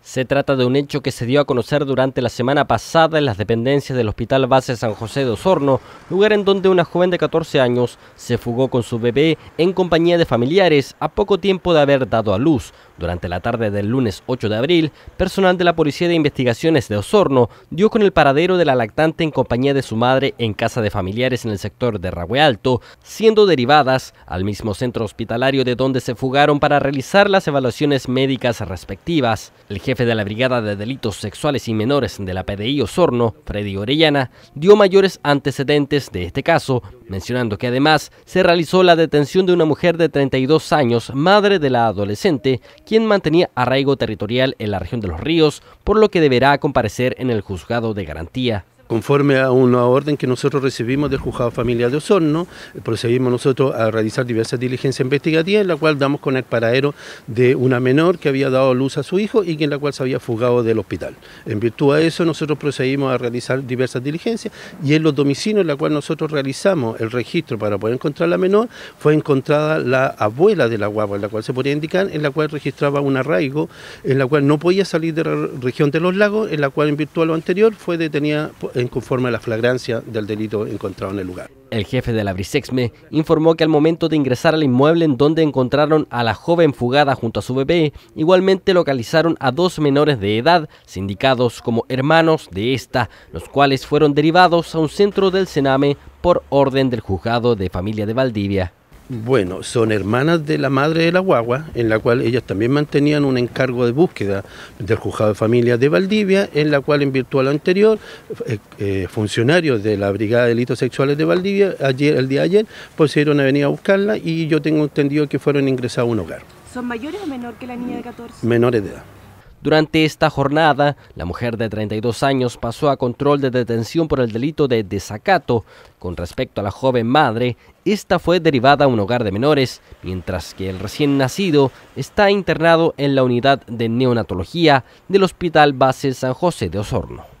Se trata de un hecho que se dio a conocer durante la semana pasada en las dependencias del Hospital Base San José de Osorno, lugar en donde una joven de 14 años se fugó con su bebé en compañía de familiares a poco tiempo de haber dado a luz. Durante la tarde del lunes 8 de abril, personal de la Policía de Investigaciones de Osorno dio con el paradero de la lactante en compañía de su madre en casa de familiares en el sector de Ragüe Alto, siendo derivadas al mismo centro hospitalario de donde se fugaron para realizar las evaluaciones médicas respectivas jefe de la Brigada de Delitos Sexuales y Menores de la PDI Osorno, Freddy Orellana, dio mayores antecedentes de este caso, mencionando que además se realizó la detención de una mujer de 32 años, madre de la adolescente, quien mantenía arraigo territorial en la región de Los Ríos, por lo que deberá comparecer en el juzgado de garantía. Conforme a una orden que nosotros recibimos del juzgado familiar de Osorno, eh, procedimos nosotros a realizar diversas diligencias investigativas, en la cual damos con el paradero de una menor que había dado luz a su hijo y que en la cual se había fugado del hospital. En virtud de eso, nosotros procedimos a realizar diversas diligencias y en los domicilios en la cual nosotros realizamos el registro para poder encontrar a la menor, fue encontrada la abuela de la guagua, en la cual se podía indicar, en la cual registraba un arraigo, en la cual no podía salir de la región de los lagos, en la cual en virtud de lo anterior fue detenida en conforme a la flagrancia del delito encontrado en el lugar. El jefe de la Brisexme informó que al momento de ingresar al inmueble en donde encontraron a la joven fugada junto a su bebé, igualmente localizaron a dos menores de edad, sindicados como hermanos de esta, los cuales fueron derivados a un centro del Sename por orden del juzgado de familia de Valdivia. Bueno, son hermanas de la madre de la guagua, en la cual ellas también mantenían un encargo de búsqueda del juzgado de familia de Valdivia, en la cual en virtud anterior, eh, eh, funcionarios de la Brigada de Delitos Sexuales de Valdivia, ayer, el día de ayer, procedieron a venir a buscarla y yo tengo entendido que fueron ingresados a un hogar. ¿Son mayores o menor que la niña de 14? Menores de edad. Durante esta jornada, la mujer de 32 años pasó a control de detención por el delito de desacato. Con respecto a la joven madre, esta fue derivada a un hogar de menores, mientras que el recién nacido está internado en la unidad de neonatología del Hospital Base San José de Osorno.